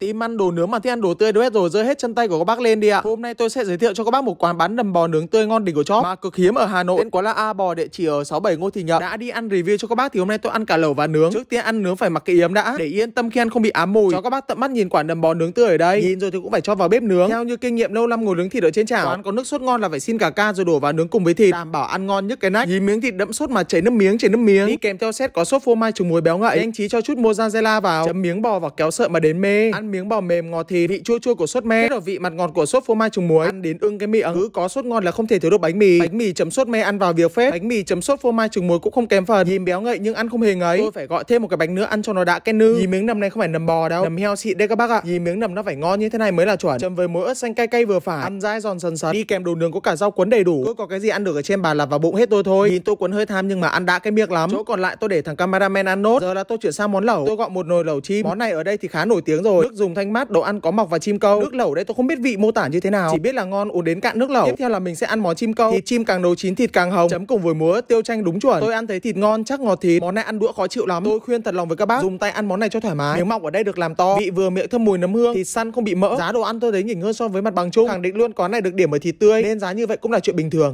Tím ăn đồ nướng mà thích ăn đồ tươi hết rồi rơi hết chân tay của các bác lên đi ạ. Hôm nay tôi sẽ giới thiệu cho các bác một quán bán đầm bò nướng tươi ngon đỉnh của chóp mà cực hiếm ở Hà Nội. Tên quán là A Bò địa chỉ ở 67 Ngô Thị Nhậm. Đã đi ăn review cho các bác thì hôm nay tôi ăn cả lẩu và nướng. Trước tiên ăn nướng phải mặc cái yếm đã để yên tâm khi ăn không bị ám mùi. Cho các bác tận mắt nhìn quả đầm bò nướng tươi ở đây. Nhìn rồi thì cũng phải cho vào bếp nướng. Theo như kinh nghiệm lâu năm ngồi nướng thịt ở trên chảo, quán có nước sốt ngon là phải xin cả ca rồi đổ vào nướng cùng với thịt, đảm bảo ăn ngon nhất cái nách. Nhìn miếng thịt đậm sốt mà chảy nước miếng, chảy nước miếng. Đi kèm theo set có sốt phô mai trứng muối béo ngậy. Anh chí cho chút mozzarella vào, chấm miếng bò và kéo sợi mà đến mê. Ăn miếng bò mềm ngọt thì vị chua chua của sốt me ở vị mặt ngọt của sốt phô mai trứng muối ăn đến ưng cái miệng cứ có sốt ngon là không thể thiếu được bánh mì bánh mì chấm sốt me ăn vào việc phết bánh mì chấm sốt phô mai trứng muối cũng không kém phần nhìn béo ngậy nhưng ăn không hề ngấy tôi phải gọi thêm một cái bánh nữa ăn cho nó đã cái nư nhìn miếng nầm này không phải nầm bò đâu nầm heo xịn đây các bác ạ nhìn miếng nầm nó phải ngon như thế này mới là chuẩn chấm với muối ớt xanh cay cay vừa phải ăn dai giòn sần sật đi kèm đồ nướng có cả rau cuốn đầy đủ tôi có cái gì ăn được ở trên bàn là vào bụng hết tôi thôi nhìn tôi cuốn hơi tham nhưng mà ăn đã cái miệng lắm chỗ còn lại tôi để thằng cameraman ăn nốt giờ là tôi chuyển sang món lẩu tôi gọi một nồi lẩu chim món này ở đây thì khá nổi tiếng rồi nước dùng thanh mát, đồ ăn có mọc và chim câu. Nước lẩu đây tôi không biết vị mô tả như thế nào, chỉ biết là ngon uống đến cạn nước lẩu. Tiếp theo là mình sẽ ăn món chim câu. Thịt chim càng nấu chín thịt càng hồng. Chấm cùng với muối, tiêu chanh đúng chuẩn. Tôi ăn thấy thịt ngon chắc ngọt thịt. Món này ăn đũa khó chịu lắm. Tôi khuyên thật lòng với các bác, dùng tay ăn món này cho thoải mái. Miếng mọc ở đây được làm to, vị vừa miệng thơm mùi nấm hương, thịt săn không bị mỡ. Giá đồ ăn tôi thấy nhỉnh hơn so với mặt bằng chung. Khẳng định luôn quán này được điểm ở thịt tươi nên giá như vậy cũng là chuyện bình thường.